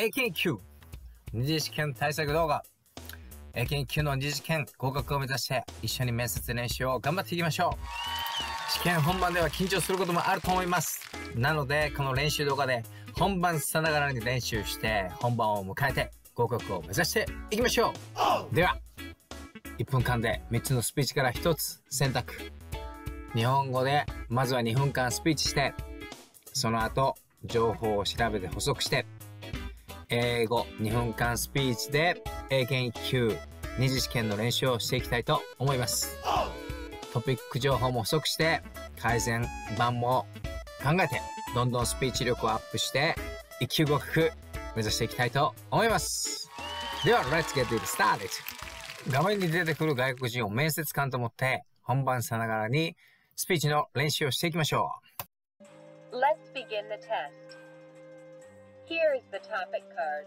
AKQ 二次試験対策動画 AKQ の二次試験合格を目指して一緒に面接練習を頑張っていきましょう試験本番では緊張することもあると思いますなのでこの練習動画で本番さながらに練習して本番を迎えて合格を目指していきましょうでは1分間で3つのスピーチから1つ選択日本語でまずは2分間スピーチしてその後情報を調べて補足して英語2分間スピーチで英検1級二次試験の練習をしていきたいと思います。トピック情報も補足して改善版も考えてどんどんスピーチ力をアップして1級合格目指していきたいと思います。では、Let's get it started! 画面に出てくる外国人を面接官と思って本番さながらにスピーチの練習をしていきましょう。Let's begin the test. Here is the topic card.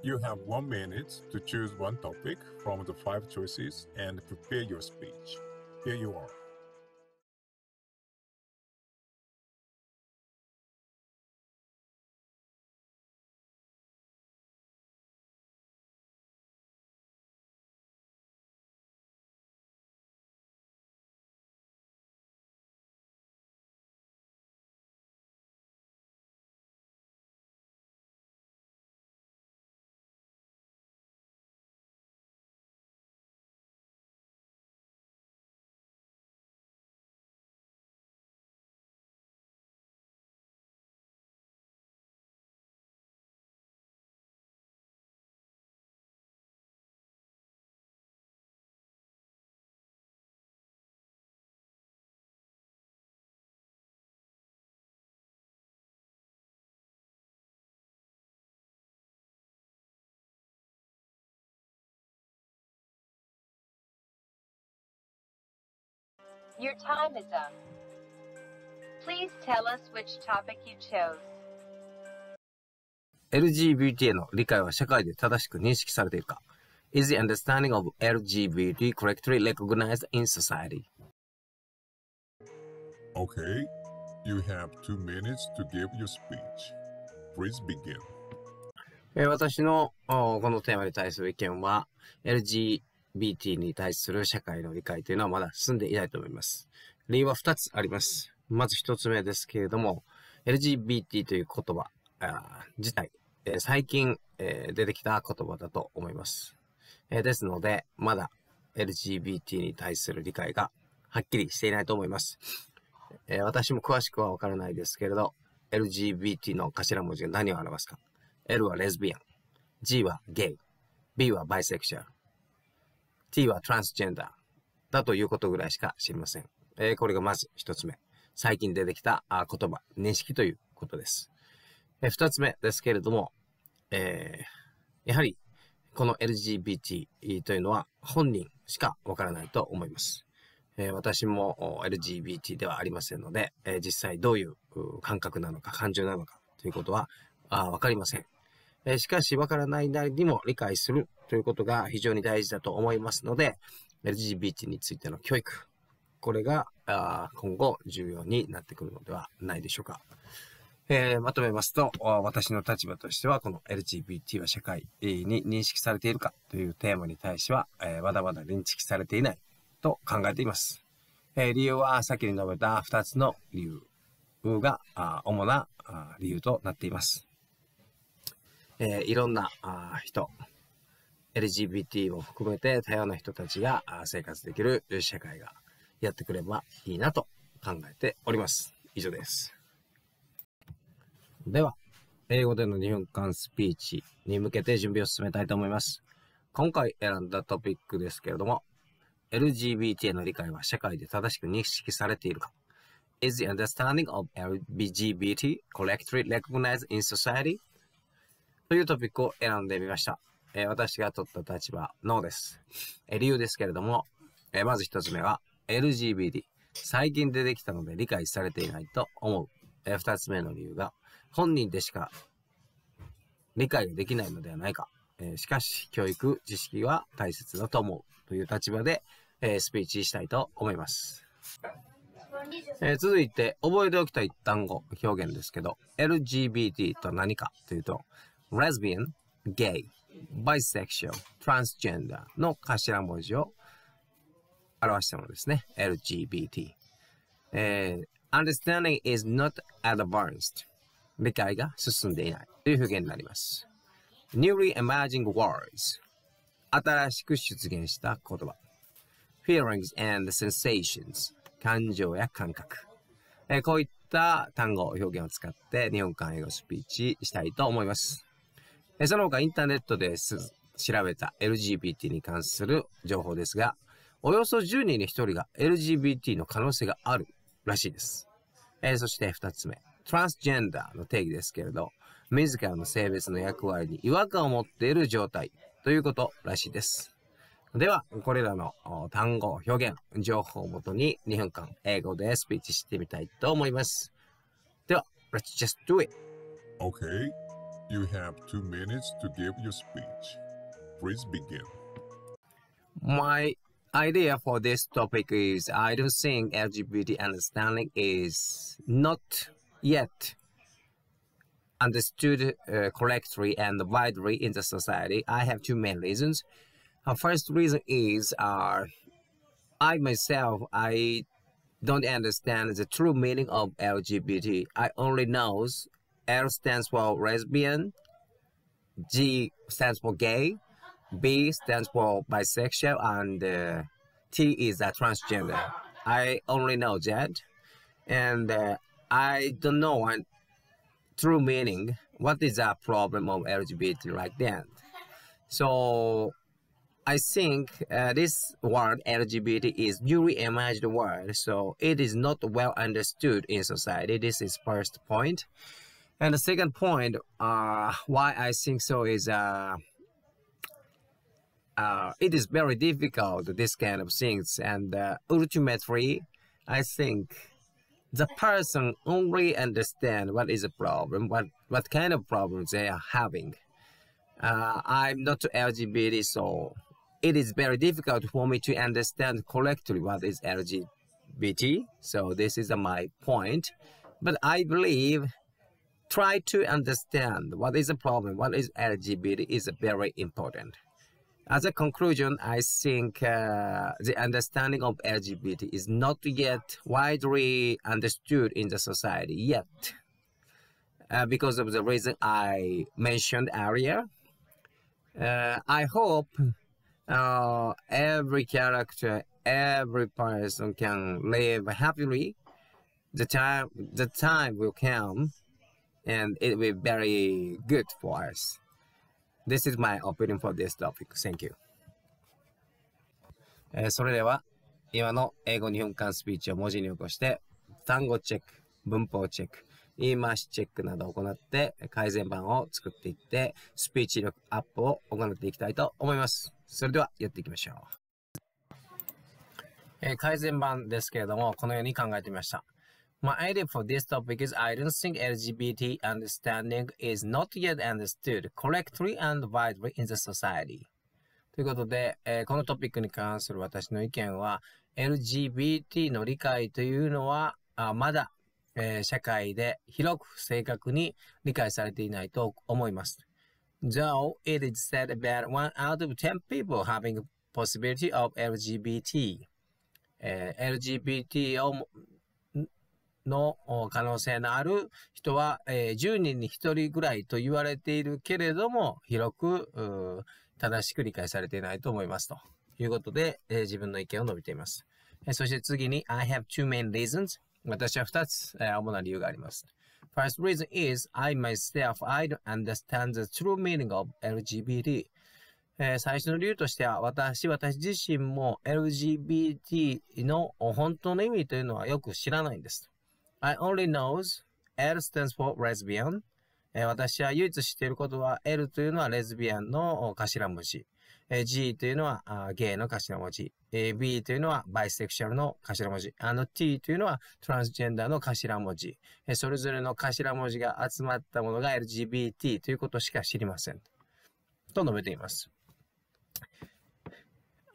You have one minute to choose one topic from the five choices and prepare your speech. Here you are. Your time is up. Please tell us which topic you chose. LGBT への理解は社会で正しく認識されているか ?Is the understanding of LGBT correctly recognized in society? Okay, you have two minutes to give your speech. Please begin. 私のこのテーマに対する意見は LGBT BT に対する社会の理解というのはまだ進んでいないと思います。理由は2つあります。まず1つ目ですけれども、LGBT という言葉自体、えー、最近、えー、出てきた言葉だと思います。えー、ですので、まだ LGBT に対する理解がはっきりしていないと思います。え私も詳しくはわからないですけれど、LGBT の頭文字が何を表すか。L はレズビアン、G はゲイ、B はバイセクシャル、t はトランスジェンダーだということぐらいしか知りません。えー、これがまず一つ目。最近出てきたあ言葉、認識ということです。えー、二つ目ですけれども、えー、やはりこの LGBT というのは本人しかわからないと思います。えー、私も LGBT ではありませんので、えー、実際どういう感覚なのか感情なのかということはわかりません。えしかし、わからないなりにも理解するということが非常に大事だと思いますので、LGBT についての教育、これがあ今後重要になってくるのではないでしょうか。えー、まとめますと、私の立場としては、この LGBT は社会に認識されているかというテーマに対しては、えー、まだまだ認識されていないと考えています。えー、理由は、先に述べた2つの理由が主な理由となっています。えー、いろんなあ人、LGBT も含めて多様な人たちが生活できる社会がやってくればいいなと考えております。以上です。では、英語での日本間スピーチに向けて準備を進めたいと思います。今回選んだトピックですけれども、LGBT への理解は社会で正しく認識されているか Is the understanding of LGBT correctly recognized in society? というトピックを選んでみました。えー、私が取った立場、NO です。えー、理由ですけれども、えー、まず一つ目は、LGBT。最近出てきたので理解されていないと思う。えー、つ目の理由が、本人でしか理解ができないのではないか。えー、しかし、教育、知識は大切だと思う。という立場で、えー、スピーチしたいと思います。えー、続いて、覚えておきたい単語、表現ですけど、LGBT と何かというと、lesbian, gay, bisexual, transgender の頭文字を表したものですね。LGBT。えー、understanding is not advanced. 理解が進んでいないという表現になります。n e w r e i m a g i n g words 新しく出現した言葉 feelings and sensations 感情や感覚、えー、こういった単語表現を使って日本間英語スピーチしたいと思います。その他インターネットです調べた LGBT に関する情報ですが、およそ10人に1人が LGBT の可能性があるらしいです。えー、そして2つ目、トランスジェンダーの定義ですけれど、自らの性別の役割に違和感を持っている状態ということらしいです。では、これらの単語、表現、情報をもとに2分間英語でスピーチしてみたいと思います。では、Let's just do it! Okay. You have two minutes to give your speech. Please begin. My idea for this topic is I don't think LGBT understanding is not yet understood uh, correctly and widely in the society. I have two main reasons. The uh, first reason is uh, I myself, I don't understand the true meaning of LGBT. I only knows L stands for lesbian, G stands for gay, B stands for bisexual, and uh, T is a transgender. I only know that, and uh, I don't know what true meaning. What is the problem of LGBT like that? So I think uh, this word LGBT is newly emerged word, so it is not well understood in society. This is first point. And the second point, uh, why I think so is uh, uh, it is very difficult, this kind of things. And uh, ultimately, I think the person only understand what is a problem, what, what kind of problems they are having. Uh, I'm not LGBT, so it is very difficult for me to understand correctly what is LGBT. So this is my point. But I believe try to understand what is the problem, what is LGBT is very important. As a conclusion, I think uh, the understanding of LGBT is not yet widely understood in the society yet. Uh, because of the reason I mentioned earlier. Uh, I hope uh, every character, every person can live happily. The time, the time will come and it will be very good for us. This is my opinion for this topic. Thank you. えー、それでは今の英語日本間スピーチを文字に起こして単語チェック、文法チェック、言い回しチェックなどを行って改善版を作っていってスピーチ力アップを行っていきたいと思います。それではやっていきましょう。えー、改善版ですけれどもこのように考えてみました。My idea for this topic is I don't think LGBT understanding is not yet understood correctly and widely in the society. ということで、えー、このトピックに関する私の意見は、LGBT の理解というのは、あまだ、えー、社会で広く正確に理解されていないと思います。Though it is said that one out of ten people having possibility of LGBT、えー、LGBT をの可能性のある人は、えー、10人に1人ぐらいと言われているけれども、広く、正しく理解されていないと思います。ということで、えー、自分の意見を述べています。えー、そして次に、I have two main reasons. 私は2つ、えー、主な理由があります。First reason is, I myself, I don't understand the true meaning of LGBT. えー、最初の理由としては、私、私自身も LGBT の本当の意味というのはよく知らないんです。I only knows L stands for lesbian. 私は唯一知っていることは L というのはレズビアンの頭文字。G というのは g ゲイの頭文字。B というのはバイセクシャルの頭文字。あの T というのはトランスジェンダーの頭文字。それぞれの頭文字が集まったものが LGBT ということしか知りません。と述べています。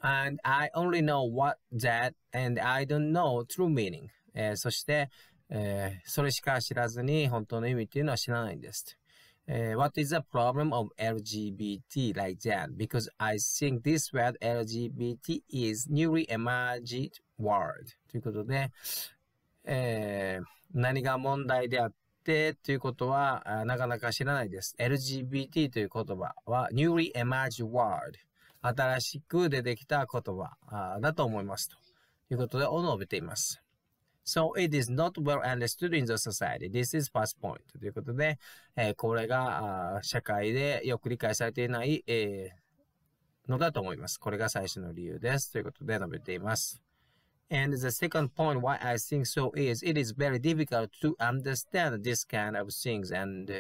And I only know what that and I don't know true meaning. そして、えー、それしか知らずに本当の意味っていうのは知らないんですえー、What is the problem of LGBT like that? Because I think this word LGBT is newly emerged word. ということで、えー、何が問題であってということはなかなか知らないです。LGBT という言葉は newly emerged word。新しく出てきた言葉だと思いますということで、を述べています。So it is not well understood in the society. This is first point. ということで、えー、これがあ社会でよく理解されていない、えー、のだと思います。これが最初の理由です。ということで述べています。And the second point why I think so is it is very difficult to understand this kind of things And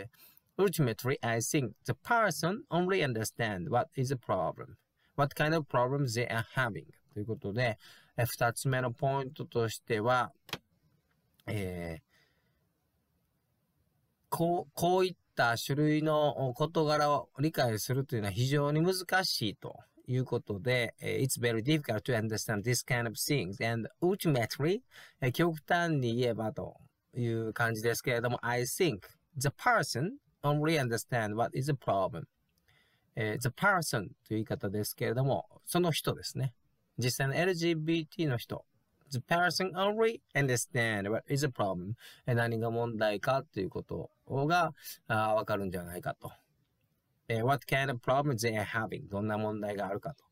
ultimately I think the person only understand what is the problem, what kind of problems they are having. ということで、二つ目のポイントとしては、えー、こう、こういった種類の事柄を理解するというのは非常に難しいということで、It's very difficult to understand this kind of things and ultimately, 極端に言えばという感じですけれども、I think the person only understand what is the problem.、え the person という言い方ですけれども、その人ですね。実際の LGBT の人 The person only understand what is a problem 何が問題かということがわかるんじゃないかと。What kind of problems they are having どんな問題があるかと。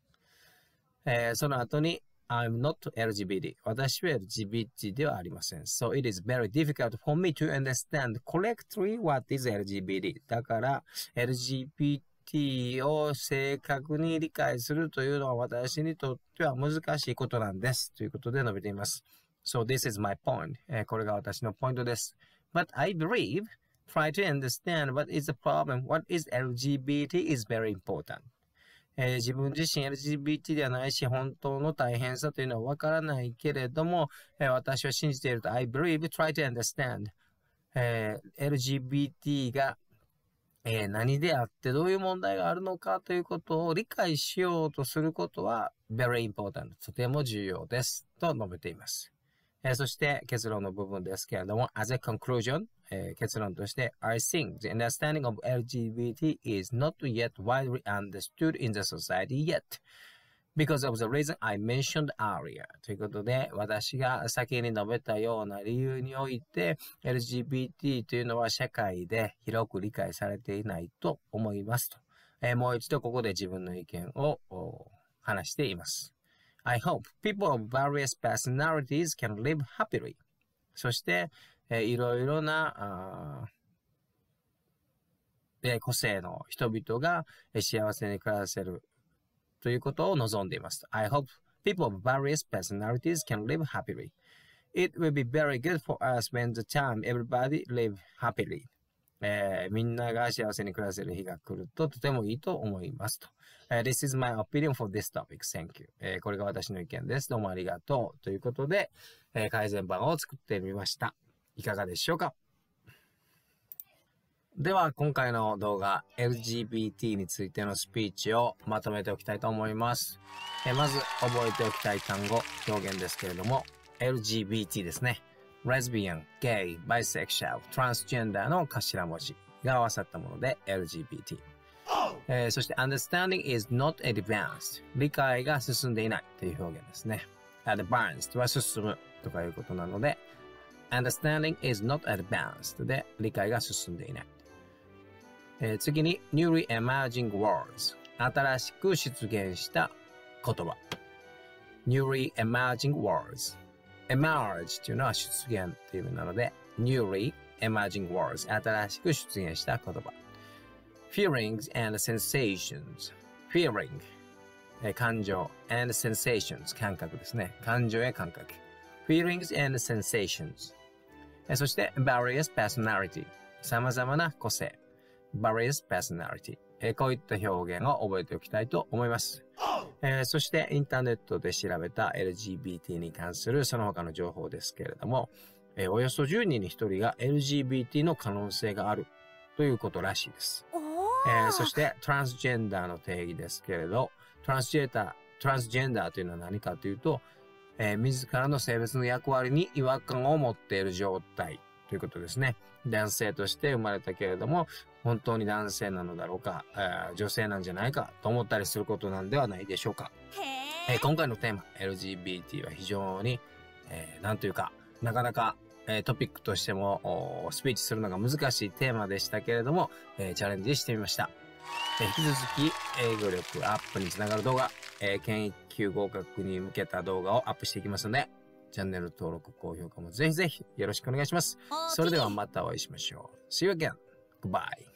えー、その後に I'm not LGBT 私は LGBT ではありません。So it is very difficult for me to understand correctly what is LGBT だから LGBT ティを正確に理解するというのは私にとっては難しいことなんです。ということで述べています。So this is my point.、えこれが私のポイントです。But I believe, try to understand what is the problem, what is LGBT is very important. えー、自分自身 LGBT ではないし、本当の大変さというのはわからないけれども、えー、私は信じていると、I believe, try to understand、えー、LGBT がえー、何であってどういう問題があるのかということを理解しようとすることは very important とても重要ですと述べています。えー、そして結論の部分ですけれども as a conclusion、えー、結論として I think the understanding of LGBT is not yet widely understood in the society yet because of the reason I mentioned earlier ということで、私が先に述べたような理由において、LGBT というのは社会で広く理解されていないと思いますと。えー、もう一度ここで自分の意見を話しています。I hope people of various personalities can live happily. そして、えー、いろいろな、え個性の人々が幸せに暮らせるということを望んでいます。I hope people of various personalities can live happily. It will be very good for us when the time everybody live happily. えー、みんなが幸せに暮らせる日が来るととてもいいと思いますと。えー、This is my opinion for this topic. Thank you.、えー、これが私の意見です。どうもありがとう。ということで、えー、改善版を作ってみました。いかがでしょうかでは今回の動画 LGBT についてのスピーチをまとめておきたいと思います。えまず覚えておきたい単語表現ですけれども LGBT ですね。レズビアン、ゲイ、バイセクシャル、トランスジェンダーの頭文字が合わさったもので LGBT。えー、そして understanding is not advanced 理解が進んでいないという表現ですね。advanced は進むとかいうことなので understanding is not advanced で理解が進んでいない。えー、次に newly emerging words 新しく出現した言葉 newly emerging words emerge というのは出現という意味なので newly emerging words 新しく出現した言葉 feelings and sensations feeling 感情 and sensations 感覚ですね感情や感覚 feelings and sensations そして various personality 様々な個性 various personality、えー、こういった表現を覚えておきたいと思います。えー、そしてインターネットで調べた LGBT に関するその他の情報ですけれども、えー、およそ10人に1人が LGBT の可能性があるということらしいです。えー、そしてトランスジェンダーの定義ですけれど、トランスジェートランスジェンダーというのは何かというと、えー、自らの性別の役割に違和感を持っている状態ということですね。男性として生まれたけれども、本当に男性なのだろうか、えー、女性なんじゃないかと思ったりすることなんではないでしょうか。えー、今回のテーマ、LGBT は非常に、えー、なんというか、なかなか、えー、トピックとしてもスピーチするのが難しいテーマでしたけれども、えー、チャレンジしてみました。えー、引き続き、英語力アップにつながる動画、えー、研究合格に向けた動画をアップしていきますので、チャンネル登録、高評価もぜひぜひよろしくお願いします。それではまたお会いしましょう。See you again. Goodbye.